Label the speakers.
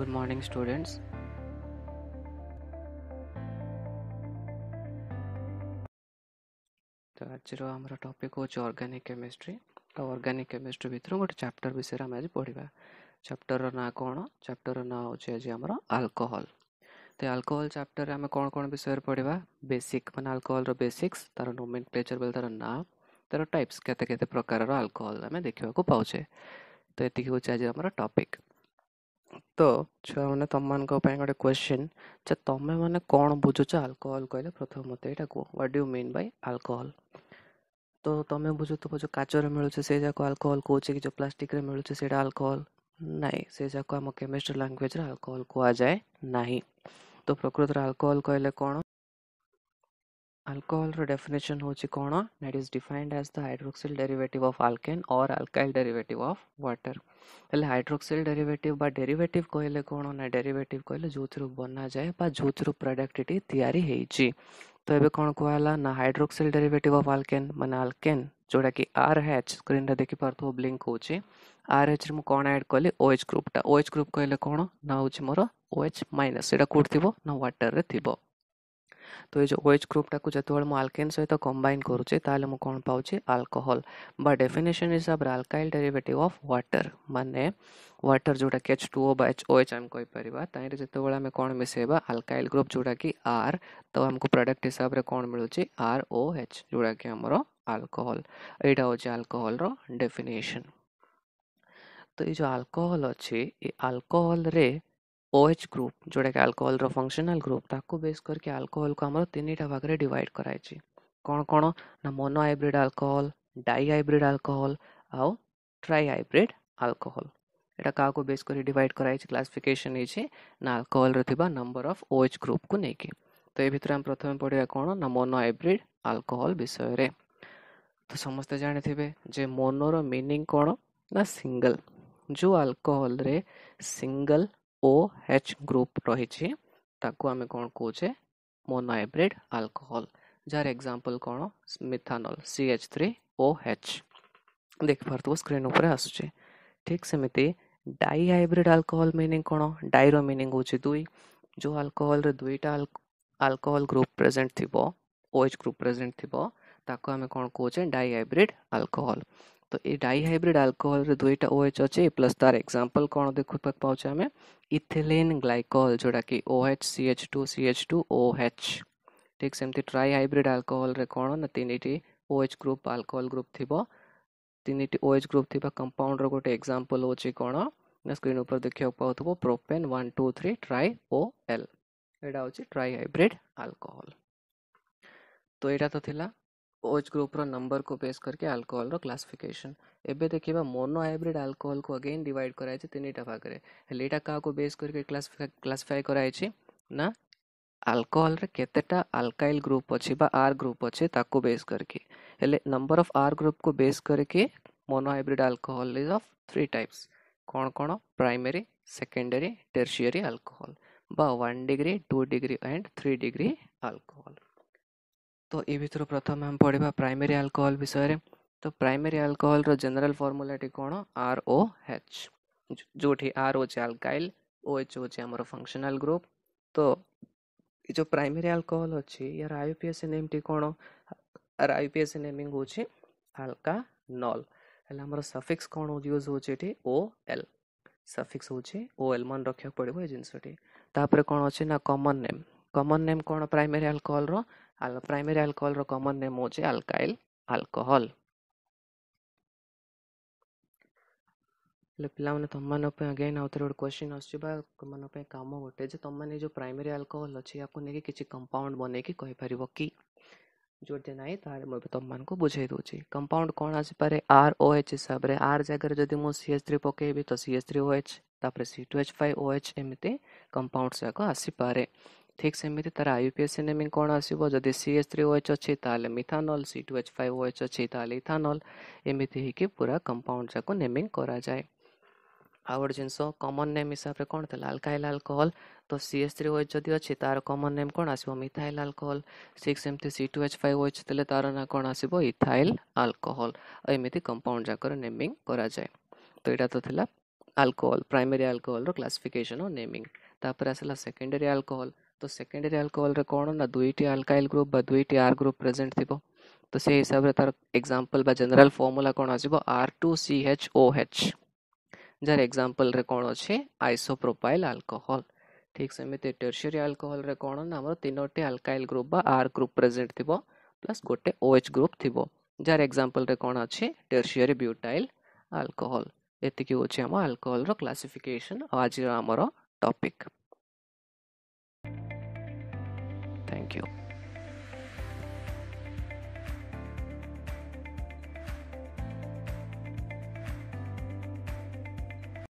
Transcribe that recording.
Speaker 1: good morning students ତ ଆଜିର ଆମର ଟପିକ୍ ହେଉଛି ଅର୍ଗାନିକ୍ କେମିଷ୍ଟ୍ରି ତ ଅର୍ଗାନିକ୍ କେମିଷ୍ଟ୍ରି ଭିତରୁ ଗୋଟେ ଚାପ୍ଟର ବିଷୟରେ ଆମେ ଆଜି ପଢ଼ିବା ଚାପ୍ଟରର ନାଁ କ'ଣ ଚାପ୍ଟରର ନାଁ ହେଉଛି ଆଜି ଆମର ଆଲକୋହଲ୍ ତ ଆଲକୋହଲ୍ ଚାପ୍ଟରରେ ଆମେ କ'ଣ କ'ଣ ବିଷୟରେ ପଢ଼ିବା ବେସିକ୍ ମାନେ ଆଲକୋହଲ୍ର ବେସିକ୍ସ ତାର ନୋମେନ୍ ପ୍ଲେଚର୍ ବୋଲେ ତାର ନାଁ ତାର ଟାଇପ୍ସ କେତେ କେତେ ପ୍ରକାରର ଆଲକୋହଲ୍ ଆମେ ଦେଖିବାକୁ ପାଉଛେ ତ ଏତିକି ହେଉଛି ଆଜି ଆମର ଟପିକ୍ তো ছা মানে তম্মান কো পায়গড়ে কোয়েশ্চেন ছা তম্মে মানে কোন বুঝছছ অ্যালকোহল কইলে প্রথম মতে এটা কো what do mean by alcohol তো তম্মে বুঝুত বুঝো কাচর মেলছছে সেই যাক অ্যালকোহল কোছে কি যে প্লাস্টিক রে মেলছছে সেটা অ্যালকোহল নাই সেই যাক কো আম কেমিস্ট্রি ল্যাঙ্গুয়েজ রে অ্যালকোহল কোয়া যায় নাহি তো প্রকৃতির অ্যালকোহল কইলে কোন Alcohol redefinition ho chikona that is defined as the hydroxyl derivative of alkane or alkyl derivative of water. એટલે હાઇડ્રોક્સિલ ડેરિવેટિવ બા ડેરિવેટિવ କହିଲେ କ'ଣ ନା ଡେରିଭେଟିଭ୍ କହିଲେ ଯେଉଁଥିରୁ ବନାଯାଏ ବା ଯେଉଁଥିରୁ ପ୍ରଡ଼କ୍ଟଟି ତିଆରି ହେଇଛି ତ ଏବେ କ'ଣ କୁହାହେଲା ନା ହାଇଡ୍ରୋକ୍ସିଲ୍ ଡେରିଭେଟିଭ୍ ଅଫ୍ ଆଲକେନ୍ ମାନେ ଆଲକେନ୍ ଯେଉଁଟାକି ଆର୍ ଏଚ୍ ସ୍କ୍ରିନ୍ରେ ଦେଖିପାରୁଥିବ ବ୍ଲିଙ୍କ୍ ହେଉଛି ଆର୍ ଏଚ୍ରେ ମୁଁ କ'ଣ ଆଡ଼୍ କଲି ଓ ଏଚ୍ ଗ୍ରୁପ୍ଟା ଓ ଏଚ୍ ଗ୍ରୁପ୍ କହିଲେ କ'ଣ ନା ହେଉଛି ମୋର ଓ ଏଚ୍ ମାଇନସ୍ ସେଇଟା କେଉଁଠି ଥିବ ନା ୱାଟର୍ରେ ଥିବ તો એ જો ઓએચ ગ્રુપટા જતુવાળમાં આલ્કેન સહિત કમ્બાઇન કરુચે તાલે મુ કોણ પાઉચે આલ્કોહોલ બા ડેફિનેશન હિસાବରେ ଆଲକାଇଲ୍ ଡେରିଭେଟିଭ୍ ଅଫ୍ ୱାଟର୍ ମାନେ ୱାଟର୍ ଯେଉଁଟାକି ଏଚ୍ ଟୁ ଓ ବା ଏଚ୍ ଓ ଏଚ୍ ଆମେ କହିପାରିବା ତାହିଁରେ ଯେତେବେଳେ ଆମେ କ'ଣ ମିଶାଇବା ଆଲକାଇଲ୍ ଗ୍ରୁପ୍ ଯେଉଁଟାକି ଆର୍ ତ ଆମକୁ ପ୍ରଡ଼କ୍ଟ ହିସାବରେ କ'ଣ ମିଳୁଛି ଆର୍ ଓ ଏଚ୍ ଯେଉଁଟାକି ଆମର ଆଲକୋହଲ ଏଇଟା ହେଉଛି ଆଲକୋହଲର ଡେଫିନେସନ୍ ତ ଏଇ ଯେଉଁ ଆଲକୋହଲ ଅଛି ଏ ଆଲକୋହଲରେ OH ग्रुप जोटा कि आल्कोहल रो फंक्शनल ग्रुप ताको बेस करके आल्कोहल को हमर तीनटा भाग କଣ डिवाइड कराई छी कोन कोन ना mono hybrid alcohol di hybrid alcohol आउ ट्राई हाइब्रिड आल्कोहल এটা কাহাকে বেস করে ডিভাইড করা হয়েছে ক্লাসিফিকেশন হয়েছে না আলকোহলর থাকা নম্বর অফ ওএচ গ্রুপকু নেইকি তো এ ভিতরে আমি প্রথমে পড়িবা কোণ না মোনো হাইব্রিড আলকোহল বিষয়ে তো সমস্তে জানিথিবে যে মোনোর ଯେଉଁ ଆଲକୋହଲରେ ସିଙ୍ଗଲ OH ଗ୍ରୁପ ରହିଛି ତାକୁ ଆମେ କ'ଣ କହୁଛେ ମୋନୋହାଇବ୍ରିଡ ଆଲକୋହଲ ଯାହାର ଏକ୍ଜାମ୍ପଲ୍ କ'ଣ methanol C H three O H ଦେଖିପାରୁଥିବ ସ୍କ୍ରିନ୍ ଉପରେ ଆସୁଛି ଠିକ୍ ସେମିତି ଡାଇ ହାଇବ୍ରିଡ ଆଲକୋହଲ ମିନିଂ କ'ଣ ଡାଇର ମିନିଂ ହେଉଛି ଦୁଇ ଯେଉଁ ଆଲକୋହଲରେ ଦୁଇଟା ଆଲକୋହଲ ଗ୍ରୁପ ପ୍ରେଜେଣ୍ଟ ଥିବ ଓ ଏଚ୍ ଗ୍ରୁପ ପ୍ରେଜେଣ୍ଟ ଥିବ ତାକୁ ଆମେ କ'ଣ କହୁଛେ ଡାଇ ହାଇବ୍ରିଡ ଆଲକୋହଲ तो ये डाई हाइब्रिड आल्कोहल दुईटा ओ एच अच्छे प्लस तार एक्जामपल कौन देखा पाचे आम इथिलीन ग्लैकोहल जोटा कि O H C H two C H two O H ठीक सेमती ट्राई हाइब्रिड आल्कोहल कौन ना तीन O H group alcohol group थी ओ एच ग्रुप थी कंपाउंड रोटे एक्जामपल हो कौन ना स्क्रीन उपर देखा पाथ्व propane one two three triol यहाँ हूँ ट्राई हाइब्रिड आलकोहल तो यहाँ तो ओज ग्रुप रो नंबर को बेस करके आल्कोहल रो क्लासिफिकेशन एबे देखिबा मोनो हाइब्रिड आल्कोहल को अगेन डिवाइड कराइछि तीनटा भागरे हेले क्या का को बेस करके क्लासिफाई क्लासिफाई कराइछि ना आल्कोहल रे केतेटा अल्काइल ग्रुप अछि बा आर ग्रुप अछि ताको बेस करके हेले नंबर ऑफ आर ग्रुप को बेस करके mono hybrid alcohol is of three types कौन कौन प्राइमरी सेकेंडरी टर्शियरी अल्कोहल बा one degree two degree and three degree alcohol ତ ଏ ଭିତରୁ ପ୍ରଥମେ ଆମେ ପଢ଼ିବା ପ୍ରାଇମେରୀ ଆଲକୋହଲ ବିଷୟରେ ତ ପ୍ରାଇମେରୀ ଆଲକୋହଲର ଜେନେରାଲ ଫର୍ମୁଲାଟି କ'ଣ ଆର୍ ଓ ଏଚ୍ ଯେଉଁଠି ଆର୍ ହେଉଛି ଆଲକାଇଲ୍ ଓ ଏଚ୍ ହେଉଛି ଆମର ଫଙ୍କସନାଲ୍ ଗ୍ରୁପ୍ ତ ଏ ଯେଉଁ ପ୍ରାଇମେରୀ ଆଲକୋହଲ ଅଛି ୟାର ଆଇ ପି ଏସ୍ ନେମ୍ଟି କ'ଣ ଆର ଆଇ ପି ଏସ୍ ନେମିଂ ହେଉଛି ଆଲକାନଲ୍ ହେଲେ ଆମର ସଫିକ୍ସ କ'ଣ ୟୁଜ୍ ହେଉଛି ଏଠି ଓ ଏଲ୍ ସଫିକ୍ସ ହେଉଛି ଓ ଏଲ୍ ମନେ ରଖିବାକୁ ପଡ଼ିବ ଏ ଜିନିଷଟି ତାପରେ କ'ଣ ଅଛି ନା କମନ୍ ନେମ୍ କମନ୍ ନେମ୍ କ'ଣ ପ୍ରାଇମେରୀ ଆଲକୋହଲର प्राइमरी अल्कोहल रो कॉमन नेम होचे अल्काइल अल्कोहल ले पिला माने तम्मन पे अगेन आउतर रोड क्वेश्चन आछी बा मन पे काम होटे जे तम्मन जो प्राइमरी अल्कोहल अछि याको नेके किछि कंपाउंड बने के कहि परिबो की जो देना है तारे मैं तुम को बुझे दो ची कंपाउंड कौन आ सी परे आर ओ एच सब रे आर जगह जो दिमो सी एस थ्री पके भी तो C S three O H तापरे C two H five O H एम ते कंपाउंड से आ सी परे ଠିକ୍ ସେମିତି ତାର ଆଇ ପି ଏସ୍ ନେମିଂ କ'ଣ ଆସିବ ଯଦି C H three O H ଅଛି ତାହେଲେ methanol C two H five O H ଅଛି ତାହେଲେ ଇଥାନଲ୍ ଏମିତି ହେଇକି ପୁରା କମ୍ପାଉଣ୍ଡ ଯାକୁ ନେମିଂ କରାଯାଏ ଆଉ ଗୋଟେ ଜିନିଷ କମନ୍ ନେମ୍ ହିସାବରେ କ'ଣ ଥିଲା ଆଲକାଇଲ୍ ଆଲକୋହଲ୍ ତ C S three O H ଯଦି ଅଛି ତାର କମନ୍ ନେମ୍ କ'ଣ ଆସିବ ମିଥାଇଲ୍ ଆଲକୋହଲ୍ ସିକ୍ସ ଏମିତି C two H five O H ଥିଲେ ତାର ନାଁ କ'ଣ ଆସିବ ଇଥାଇଲ୍ ଆଲକୋହଲ୍ ଆଉ ଏମିତି କମ୍ପାଉଣ୍ଡ ଯାକର ନେମିଂ କରାଯାଏ ତ ଏଇଟା ତ ଥିଲା ଆଲକୋହଲ୍ ପ୍ରାଇମେରୀ ଆଲକୋହଲ୍ର କ୍ଲାସିଫିକେସନ୍ ଓ ନେମିଂ ତାପରେ ଆସିଲା ସେକେଣ୍ଡାରୀ ଆଲକୋହଲ୍ તો સેકન્ડરી આલ્કોહોલ કોણના ଦୁଇଟି ଆଲକାଇଲ ଗ୍ରୁପ୍ ବା ଦୁଇଟି ଆର୍ ଗ୍ରୁପ୍ ପ୍ରେଜେଣ୍ଟ ଥିବ ତ ସେଇ ହିସାବରେ ତାର ଏକ୍ସାମ୍ପଲ୍ ବା ଜେନେରାଲ୍ ଫର୍ମୁଲା କ'ଣ ଆସିବ R two C H O H ଯାହାର ଏକ୍ସାମ୍ପଲ୍ରେ କ'ଣ ଅଛି ଆଇସୋପ୍ରୋପାଇଲ୍ ଆଲକୋହଲ ଠିକ୍ ସେମିତି ଟେରସିଆରୀ ଆଲକୋହଲରେ କ'ଣ ନା ଆମର ତିନୋଟି ଆଲକାଇଲ୍ ଗ୍ରୁପ୍ ବା ଆର୍ ଗ୍ରୁପ୍ ପ୍ରେଜେଣ୍ଟ ଥିବ ପ୍ଲସ୍ ଗୋଟେ ଓ ଏଚ୍ ଗ୍ରୁପ୍ ଥିବ ଯାହାର ଏକ୍ସାମ୍ପଲ୍ରେ କ'ଣ ଅଛି ଟେରସିଆରୀ ବ୍ୟୁଟାଇଲ୍ ଆଲକୋହଲ ଏତିକି ହେଉଛି ଆମ ଆଲକୋହଲର କ୍ଲାସିଫିକେସନ୍ ଆଉ ଆଜିର ଆମର ଟପିକ୍ Thank you.